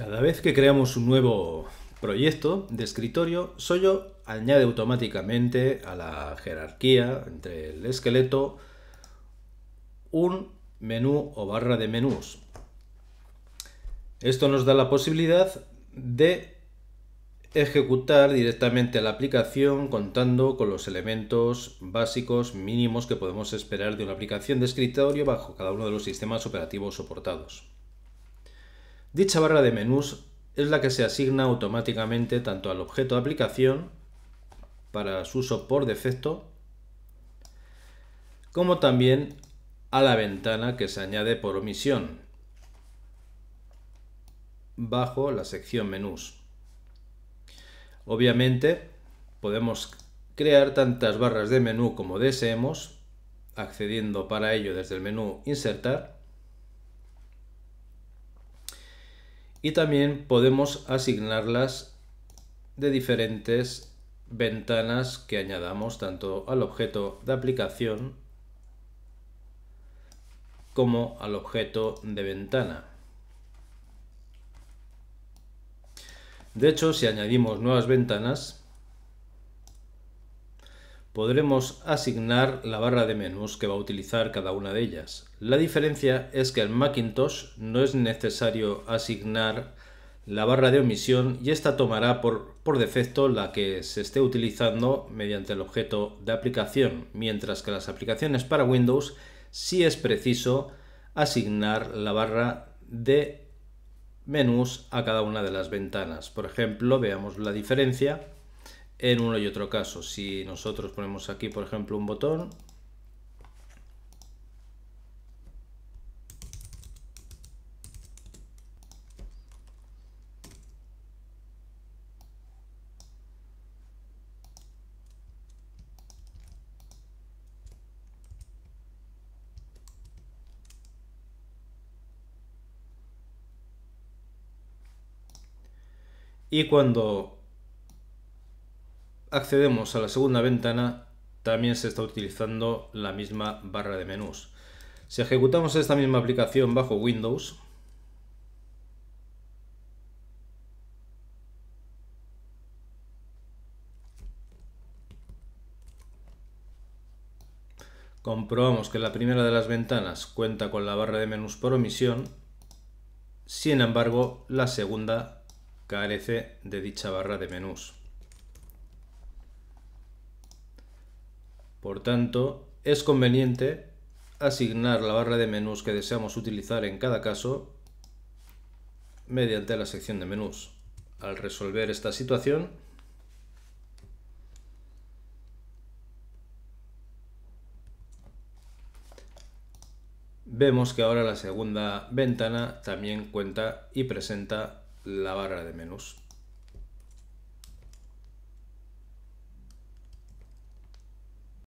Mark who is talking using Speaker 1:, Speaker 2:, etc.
Speaker 1: Cada vez que creamos un nuevo proyecto de escritorio, Soyo añade automáticamente a la jerarquía entre el esqueleto un menú o barra de menús. Esto nos da la posibilidad de ejecutar directamente la aplicación contando con los elementos básicos mínimos que podemos esperar de una aplicación de escritorio bajo cada uno de los sistemas operativos soportados. Dicha barra de menús es la que se asigna automáticamente tanto al objeto de aplicación para su uso por defecto como también a la ventana que se añade por omisión bajo la sección menús. Obviamente podemos crear tantas barras de menú como deseemos accediendo para ello desde el menú insertar y también podemos asignarlas de diferentes ventanas que añadamos tanto al objeto de aplicación como al objeto de ventana. De hecho, si añadimos nuevas ventanas, podremos asignar la barra de menús que va a utilizar cada una de ellas. La diferencia es que en Macintosh no es necesario asignar la barra de omisión y esta tomará por, defecto la que se esté utilizando mediante el objeto de aplicación, mientras que las aplicaciones para Windows sí es preciso asignar la barra de menús a cada una de las ventanas. Por ejemplo, veamos la diferencia en uno y otro caso. Si nosotros ponemos aquí, por ejemplo, un botón, y cuando accedemos a la segunda ventana, también se está utilizando la misma barra de menús. Si ejecutamos esta misma aplicación bajo Windows, comprobamos que la primera de las ventanas cuenta con la barra de menús por omisión, sin embargo la segunda carece de dicha barra de menús. Por tanto, es conveniente asignar la barra de menús que deseamos utilizar en cada caso mediante la sección de menús. Al resolver esta situación, vemos que ahora la segunda ventana también cuenta y presenta la barra de menús.